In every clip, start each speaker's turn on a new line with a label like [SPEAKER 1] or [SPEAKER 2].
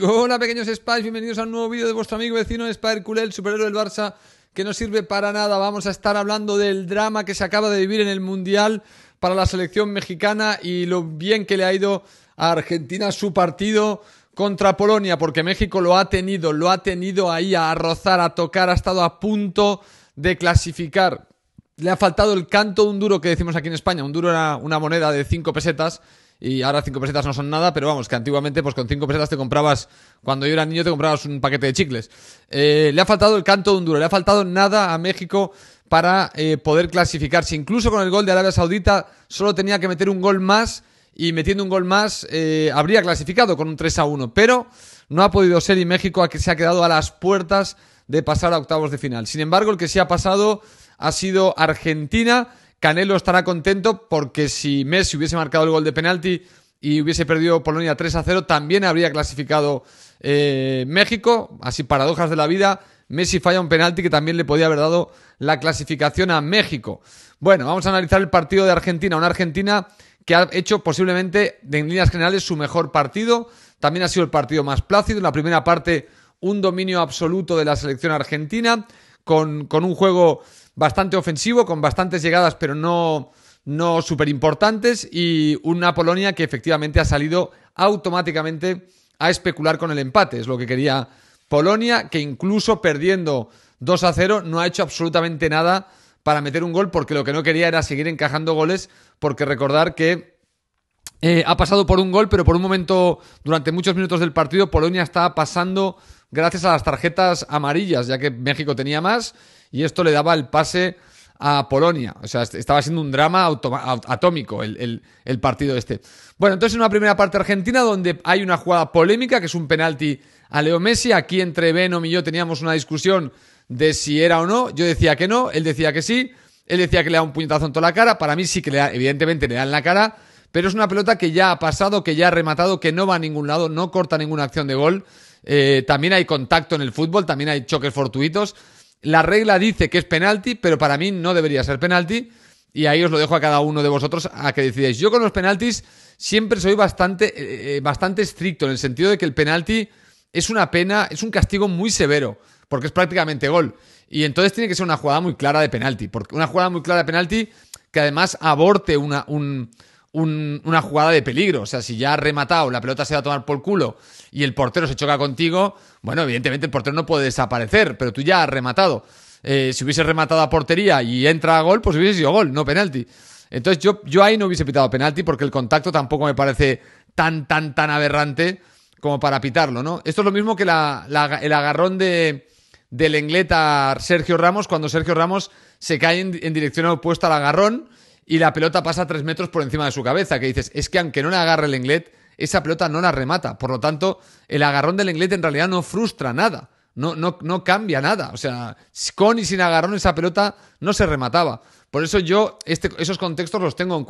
[SPEAKER 1] Hola pequeños Spice, bienvenidos a un nuevo vídeo de vuestro amigo vecino Spider el superhéroe del Barça, que no sirve para nada. Vamos a estar hablando del drama que se acaba de vivir en el Mundial para la selección mexicana y lo bien que le ha ido a Argentina su partido contra Polonia, porque México lo ha tenido, lo ha tenido ahí a rozar, a tocar, ha estado a punto de clasificar. Le ha faltado el canto de un duro que decimos aquí en España. Un duro era una moneda de 5 pesetas y ahora cinco pesetas no son nada, pero vamos, que antiguamente pues con cinco pesetas te comprabas, cuando yo era niño te comprabas un paquete de chicles. Eh, le ha faltado el canto de un duro, le ha faltado nada a México para eh, poder clasificarse. Incluso con el gol de Arabia Saudita solo tenía que meter un gol más y metiendo un gol más eh, habría clasificado con un 3 a 1, pero no ha podido ser y México se ha quedado a las puertas de pasar a octavos de final. Sin embargo, el que sí ha pasado ha sido Argentina Canelo estará contento porque si Messi hubiese marcado el gol de penalti y hubiese perdido Polonia 3 a 0, también habría clasificado eh, México. Así, paradojas de la vida. Messi falla un penalti que también le podía haber dado la clasificación a México. Bueno, vamos a analizar el partido de Argentina. Una Argentina que ha hecho posiblemente, en líneas generales, su mejor partido. También ha sido el partido más plácido. En la primera parte, un dominio absoluto de la selección argentina, con un juego bastante ofensivo, con bastantes llegadas, pero no, no súper importantes, y una Polonia que efectivamente ha salido automáticamente a especular con el empate, es lo que quería Polonia, que incluso perdiendo 2 a 0 no ha hecho absolutamente nada para meter un gol, porque lo que no quería era seguir encajando goles, porque recordar que eh, ha pasado por un gol, pero por un momento, durante muchos minutos del partido, Polonia estaba pasando gracias a las tarjetas amarillas, ya que México tenía más y esto le daba el pase a Polonia. O sea, estaba siendo un drama atómico el, partido este. Bueno, entonces en una primera parte argentina donde hay una jugada polémica, que es un penalti a Leo Messi. Aquí entre Venom y yo teníamos una discusión de si era o no. Yo decía que no, él decía que sí. Él decía que le da un puñetazo en toda la cara. Para mí sí que le da, evidentemente le da en la cara. Pero es una pelota que ya ha pasado, que ya ha rematado, que no va a ningún lado, no corta ninguna acción de gol. Eh, también hay contacto en el fútbol, también hay choques fortuitos. La regla dice que es penalti, pero para mí no debería ser penalti. Y ahí os lo dejo a cada uno de vosotros a que decidáis. Yo con los penaltis siempre soy bastante, eh, eh, bastante estricto en el sentido de que el penalti es una pena, es un castigo muy severo, porque es prácticamente gol. Y entonces tiene que ser una jugada muy clara de penalti, porque una jugada muy clara de penalti que además aborte una, un, una jugada de peligro. O sea, si ya ha rematado, la pelota se va a tomar por culo y el portero se choca contigo, bueno, evidentemente el portero no puede desaparecer, pero tú ya has rematado. Eh, si hubiese rematado a portería y entra a gol, pues hubiese sido gol, no penalti. Entonces yo, yo ahí no hubiese pitado penalti porque el contacto tampoco me parece tan, tan, tan aberrante como para pitarlo, ¿no? Esto es lo mismo que el agarrón de, del engleta Sergio Ramos cuando Sergio Ramos se cae en dirección opuesta al agarrón y la pelota pasa tres metros por encima de su cabeza, que dices, es que aunque no le agarre el Englet, esa pelota no la remata. Por lo tanto, el agarrón del Englet en realidad no frustra nada, no, no, no cambia nada. O sea, con y sin agarrón esa pelota no se remataba. Por eso yo este, esos contextos los tengo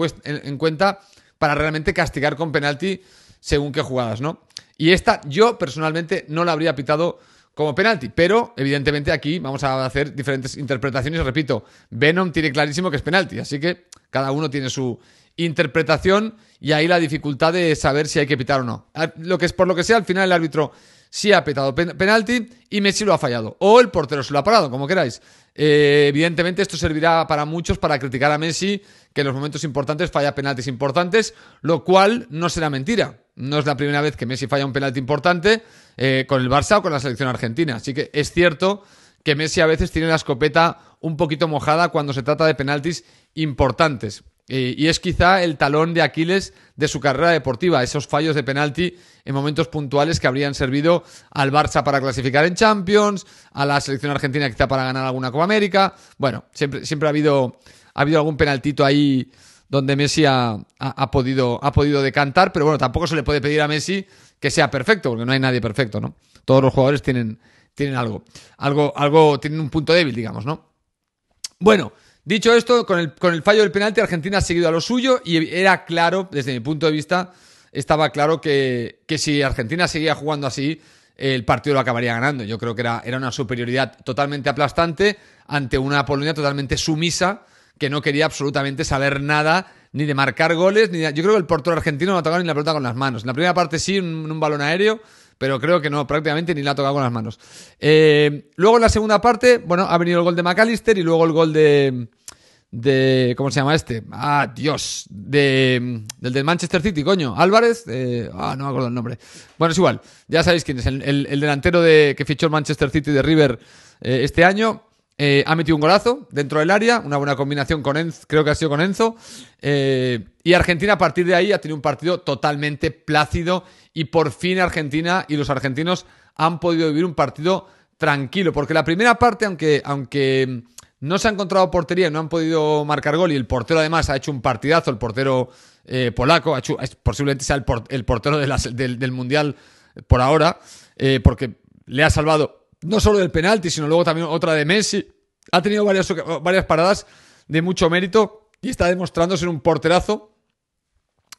[SPEAKER 1] en, cuenta para realmente castigar con penalti según qué jugadas, ¿no? Y esta yo personalmente no la habría pitado como penalti. Pero, evidentemente, aquí vamos a hacer diferentes interpretaciones. Repito, Venom tiene clarísimo que es penalti, así que cada uno tiene su interpretación y ahí la dificultad de saber si hay que pitar o no. Lo que es por lo que sea, al final el árbitro sí ha petado penalti y Messi lo ha fallado. O el portero se lo ha parado, como queráis. Eh, evidentemente esto servirá para muchos para criticar a Messi que en los momentos importantes falla penaltis importantes, lo cual no será mentira. No es la primera vez que Messi falla un penalti importante eh, con el Barça o con la selección argentina. Así que es cierto que Messi a veces tiene la escopeta un poquito mojada cuando se trata de penaltis importantes. Eh, y es quizá el talón de Aquiles de su carrera deportiva, esos fallos de penalti en momentos puntuales que habrían servido al Barça para clasificar en Champions, a la selección argentina quizá para ganar alguna Copa América. Bueno, siempre, siempre ha, habido, ha habido algún penaltito ahí donde Messi ha, ha, podido, ha podido decantar, pero bueno, tampoco se le puede pedir a Messi que sea perfecto, porque no hay nadie perfecto, ¿no? Todos los jugadores tienen, tienen algo, algo, algo, tienen un punto débil, digamos, ¿no? Bueno, dicho esto, con el, con el fallo del penalti, Argentina ha seguido a lo suyo y era claro, desde mi punto de vista, estaba claro que, que si Argentina seguía jugando así, el partido lo acabaría ganando. Yo creo que era, era una superioridad totalmente aplastante ante una Polonia totalmente sumisa que no quería absolutamente saber nada ni de marcar goles, ni yo creo que el portero argentino no ha tocado ni la pelota con las manos. En la primera parte sí, un, un balón aéreo, pero creo que no, prácticamente ni la ha tocado con las manos. Eh, luego en la segunda parte, bueno, ha venido el gol de McAllister y luego el gol de... de ¿Cómo se llama este? Ah, Dios. De, del de Manchester City, coño. Álvarez. Eh, ah, no me acuerdo el nombre. Bueno, es igual. Ya sabéis quién es. El, delantero de, que fichó el Manchester City de River eh, este año eh, ha metido un golazo dentro del área, una buena combinación con Enzo, creo que ha sido con Enzo. Eh, y Argentina a partir de ahí ha tenido un partido totalmente plácido y por fin Argentina y los argentinos han podido vivir un partido tranquilo, porque la primera parte, aunque, aunque no se ha encontrado portería, no han podido marcar gol y el portero además ha hecho un partidazo, el portero eh, polaco, posiblemente sea el, portero del, Mundial por ahora, porque le ha salvado no solo del penalti, sino luego también otra de Messi. Ha tenido varias, varias paradas de mucho mérito y está demostrando ser un porterazo.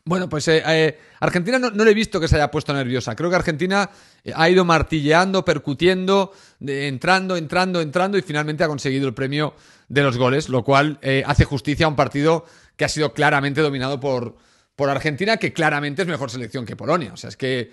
[SPEAKER 1] Bueno, pues eh, eh, Argentina no, le he visto que se haya puesto nerviosa. Creo que Argentina eh, ha ido martilleando, percutiendo, entrando, entrando, entrando y finalmente ha conseguido el premio de los goles, lo cual hace justicia a un partido que ha sido claramente dominado por, por Argentina, que claramente es mejor selección que Polonia. O sea, es que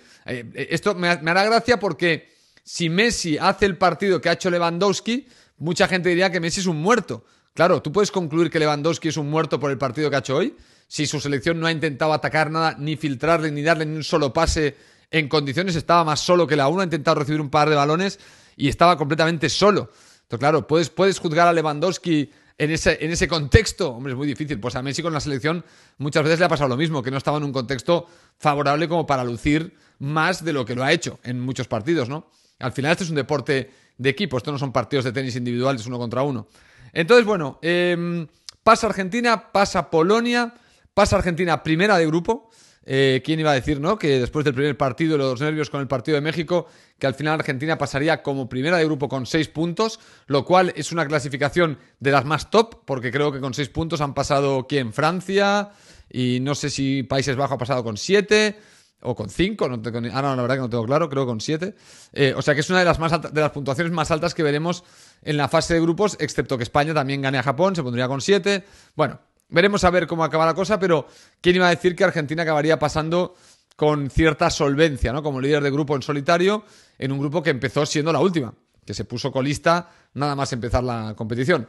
[SPEAKER 1] esto me hará gracia porque si Messi hace el partido que ha hecho Lewandowski, mucha gente diría que Messi es un muerto. Claro, tú puedes concluir que Lewandowski es un muerto por el partido que ha hecho hoy, si su selección no ha intentado atacar nada, ni filtrarle, ni darle ni un solo pase en condiciones, estaba más solo que la 1, ha intentado recibir un par de balones y estaba completamente solo. Entonces, claro, puedes, juzgar a Lewandowski en ese, en ese contexto. Hombre, es muy difícil. Pues a Messi con la selección muchas veces le ha pasado lo mismo, que no estaba en un contexto favorable como para lucir más de lo que lo ha hecho en muchos partidos, ¿no? Al final este es un deporte de equipo, esto no son partidos de tenis individuales uno contra uno. Entonces, bueno, em, pasa Argentina, pasa Polonia, pasa Argentina primera de grupo. Eh, ¿Quién iba a decir, no? Que después del primer partido, los nervios con el partido de México, que al final Argentina pasaría como primera de grupo con seis puntos, lo cual es una clasificación de las más top, porque creo que con seis puntos han pasado, en Francia, y no sé si Países Bajos ha pasado con siete o con 5, no ah, no, la verdad que no tengo claro, creo con 7. Eh, o sea que es una de las, de las puntuaciones más altas que veremos en la fase de grupos, excepto que España también gane a Japón, se pondría con 7. Bueno, veremos a ver cómo acaba la cosa, pero ¿quién iba a decir que Argentina acabaría pasando con cierta solvencia, ¿no? Como líder de grupo en solitario, en un grupo que empezó siendo la última, que se puso colista nada más empezar la competición.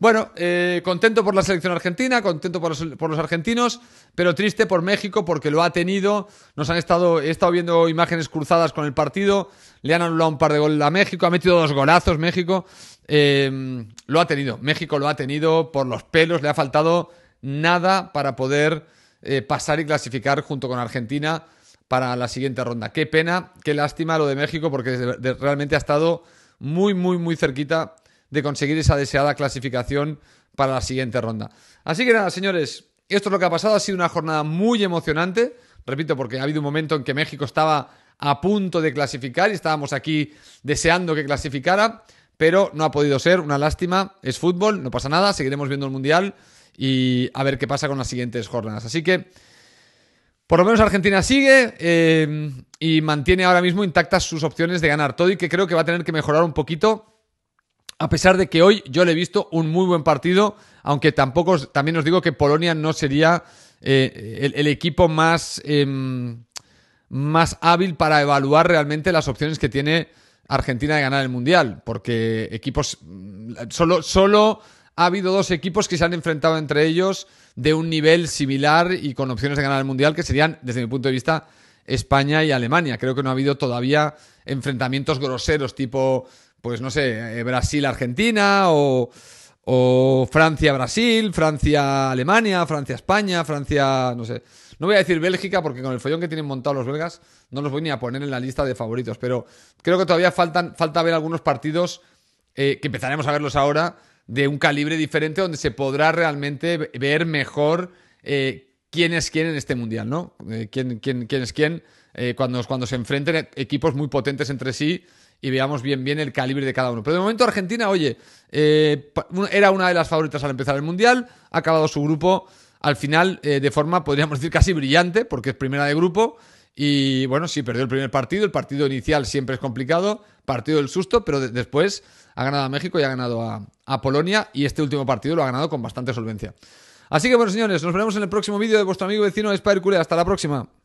[SPEAKER 1] Bueno, eh, contento por la selección argentina, contento por los, argentinos, pero triste por México porque lo ha tenido. Nos han estado, he estado viendo imágenes cruzadas con el partido, le han anulado un par de goles a México, ha metido dos golazos México. Em, lo ha tenido, México lo ha tenido por los pelos, le ha faltado nada para poder eh, pasar y clasificar junto con Argentina para la siguiente ronda. Qué pena, qué lástima lo de México porque realmente ha estado muy, muy, muy cerquita de conseguir esa deseada clasificación para la siguiente ronda. Así que nada, señores, esto es lo que ha pasado. Ha sido una jornada muy emocionante. Repito, porque ha habido un momento en que México estaba a punto de clasificar y estábamos aquí deseando que clasificara, pero no ha podido ser. Una lástima. Es fútbol, no pasa nada. Seguiremos viendo el Mundial y a ver qué pasa con las siguientes jornadas. Así que, por lo menos Argentina sigue eh, y mantiene ahora mismo intactas sus opciones de ganar todo y que creo que va a tener que mejorar un poquito a pesar de que hoy yo le he visto un muy buen partido, aunque tampoco, también os digo que Polonia no sería eh, el, equipo más, em, más hábil para evaluar realmente las opciones que tiene Argentina de ganar el Mundial, porque equipos, mm, solo, solo ha habido dos equipos que se han enfrentado entre ellos de un nivel similar y con opciones de ganar el Mundial, que serían, desde mi punto de vista, España y Alemania. Creo que no ha habido todavía enfrentamientos groseros tipo pues no sé, eh, Brasil-Argentina o, Francia-Brasil, Francia-Alemania, Francia-España, Francia, no sé. No voy a decir Bélgica porque con el follón que tienen montado los belgas no los voy ni a poner en la lista de favoritos, pero creo que todavía faltan, falta ver algunos partidos eh, que empezaremos a verlos ahora de un calibre diferente donde se podrá realmente ver mejor eh, quién es quién en este mundial, ¿no? quién, quién, quién, es quién cuando, cuando se enfrenten equipos muy potentes entre sí y veamos bien, bien el calibre de cada uno. Pero de momento Argentina, oye, eh, era una de las favoritas al empezar el Mundial, ha acabado su grupo al final eh, de forma, podríamos decir, casi brillante, porque es primera de grupo. Y bueno, sí, perdió el primer partido, el partido inicial siempre es complicado, partido del susto, pero después ha ganado a México y ha ganado a, Polonia y este último partido lo ha ganado con bastante solvencia. Así que bueno, señores, nos veremos en el próximo vídeo de vuestro amigo vecino Spider Hasta la próxima.